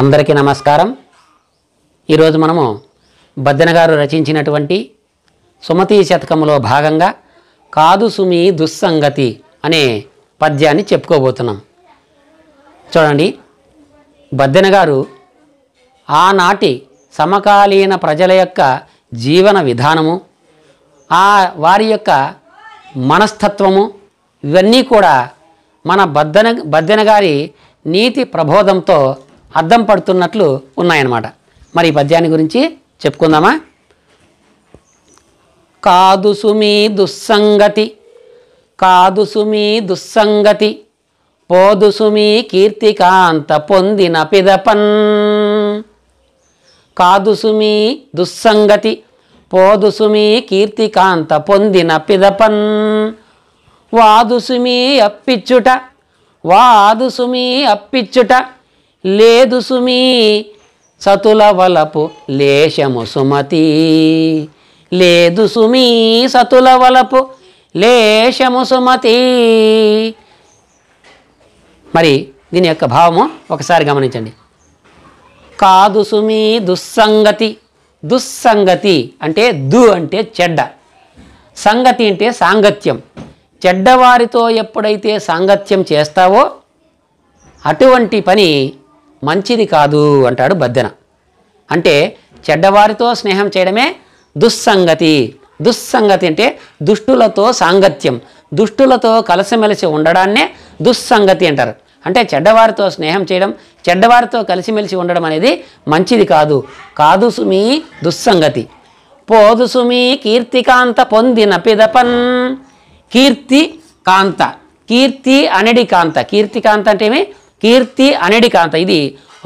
అందరికీ నమస్కారం ఈరోజు మనము బద్దెనగారు రచించినటువంటి సుమతి శతకంలో భాగంగా కాదు సుమి దుస్సంగతి అనే పద్యాన్ని చెప్పుకోబోతున్నాం చూడండి బద్దెనగారు ఆనాటి సమకాలీన ప్రజల యొక్క జీవన విధానము ఆ వారి యొక్క మనస్తత్వము ఇవన్నీ కూడా మన బద్దెన బద్దెనగారి నీతి ప్రబోధంతో అద్దం పడుతున్నట్లు ఉన్నాయన్నమాట మరి ఈ పద్యాన్ని గురించి చెప్పుకుందామా కాదు సుమీ దుస్సంగతి కాదు సుమీ దుస్సంగతి పోదు సుమీ కీర్తికాంత పొందిన పిదపన్ కాదు సుమీ దుస్సంగతి పోదు సుమీ కీర్తికాంత పొందిన పిదపన్ వాదు సుమీ అప్పిచ్చుట వాదు సుమీ అప్పిచ్చుట లేదు సుమీ సతుల వలపు లేశము సుమతి లేదు సుమీ సతుల వలపు లేశము సుమతి మరి దీని యొక్క భావము ఒకసారి గమనించండి కాదు సుమీ దుస్సంగతి దుస్సంగతి అంటే దు అంటే చెడ్డ సంగతి అంటే సాంగత్యం చెడ్డవారితో ఎప్పుడైతే సాంగత్యం చేస్తావో అటువంటి పని మంచిది కాదు అంటాడు బద్దెన అంటే చెడ్డవారితో స్నేహం చేయడమే దుస్సంగతి దుస్సంగతి అంటే దుష్టులతో సాంగత్యం దుష్టులతో కలిసిమెలిసి ఉండడాన్నే దుస్సంగతి అంటారు అంటే చెడ్డవారితో స్నేహం చేయడం చెడ్డవారితో కలిసిమెలిసి ఉండడం అనేది మంచిది కాదు కాదు సుమి దుస్సంగతి పోదు సుమి కీర్తికాంత పొందిన పిదపన్ కీర్తి కాంత కీర్తి అనడి కాంత కీర్తికాంత అంటే ఏమి కీర్తి అనేది కాంత ఇది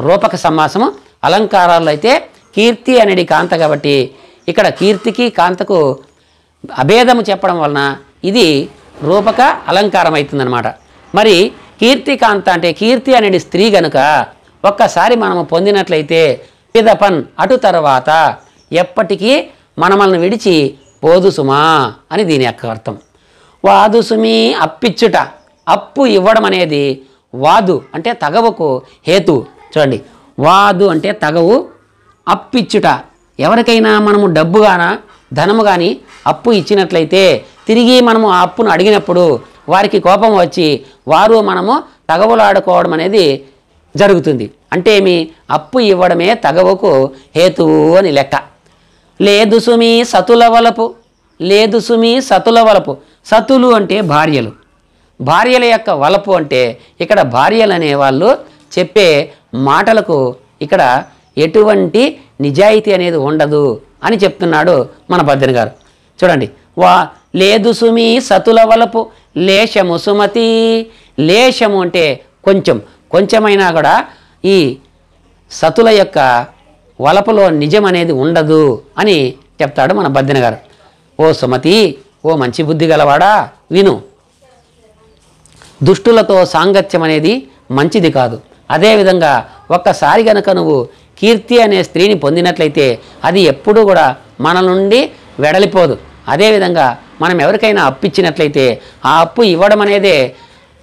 రూపక సమాసము అలంకారాల్లో అయితే కీర్తి అనేది కాంత కాబట్టి ఇక్కడ కీర్తికి కాంతకు అభేదము చెప్పడం వలన ఇది రూపక అలంకారం అవుతుందనమాట మరి కీర్తి కాంత అంటే కీర్తి అనేది స్త్రీ గనుక ఒక్కసారి మనము పొందినట్లయితే పిదపన్ అటు తర్వాత ఎప్పటికీ మనమల్ని విడిచి పోదుసుమా అని దీని యొక్క అర్థం వాదుసుమి అప్పిచ్చుట అప్పు ఇవ్వడం అనేది వాదు అంటే తగవకు హేతు చూడండి వాదు అంటే తగవు అప్పిచ్చుట ఎవరికైనా మనము డబ్బు కాన ధనము కానీ అప్పు ఇచ్చినట్లయితే తిరిగి మనము ఆ అప్పును అడిగినప్పుడు వారికి కోపం వచ్చి వారు మనము తగవులాడుకోవడం అనేది జరుగుతుంది అంటే ఏమి అప్పు ఇవ్వడమే తగవకు హేతువు అని లెక్క లేదు సుమి సతుల వలపు లేదు సుమి సతుల వలపు సతులు అంటే భార్యలు భార్యల యొక్క వలపు అంటే ఇక్కడ భార్యలు అనేవాళ్ళు చెప్పే మాటలకు ఇక్కడ ఎటువంటి నిజాయితీ అనేది ఉండదు అని చెప్తున్నాడు మన పద్దెని గారు చూడండి వా లేదు సుమి సతుల వలపు లేశము సుమతి లేశము అంటే కొంచెం కొంచెమైనా కూడా ఈ సతుల యొక్క వలపులో నిజం అనేది ఉండదు అని చెప్తాడు మన బద్దెన గారు ఓ సుమతి ఓ మంచి బుద్ధి గలవాడా విను దుష్టులతో సాంగత్యం అనేది మంచిది కాదు అదేవిధంగా ఒక్కసారి గనక నువ్వు కీర్తి అనే స్త్రీని పొందినట్లయితే అది ఎప్పుడూ కూడా మన నుండి వెడలిపోదు అదేవిధంగా మనం ఎవరికైనా అప్పు ఇచ్చినట్లయితే ఆ అప్పు ఇవ్వడం అనేదే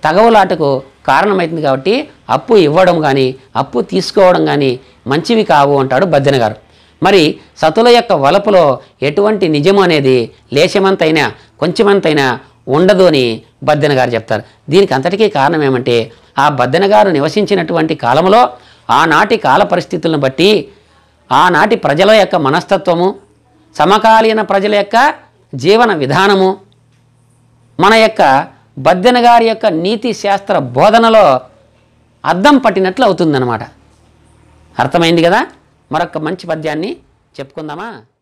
తగవులాటకు కారణమవుతుంది కాబట్టి అప్పు ఇవ్వడం కానీ అప్పు తీసుకోవడం కానీ మంచివి కావు అంటాడు బద్దెన గారు మరి సతుల యొక్క వలపులో ఎటువంటి నిజం అనేది లేశమంతైనా కొంచెమంతైనా ఉండదు అని బద్దెన గారు చెప్తారు దీనికి అంతటికీ కారణం ఏమంటే ఆ బద్దెన గారు నివసించినటువంటి కాలంలో ఆనాటి కాల పరిస్థితులను బట్టి ఆనాటి ప్రజల యొక్క మనస్తత్వము సమకాలీన ప్రజల యొక్క జీవన విధానము మన యొక్క బద్దెన గారి యొక్క నీతి శాస్త్ర బోధనలో అద్దం పట్టినట్లు అవుతుందన్నమాట అర్థమైంది కదా మరొక మంచి పద్యాన్ని చెప్పుకుందామా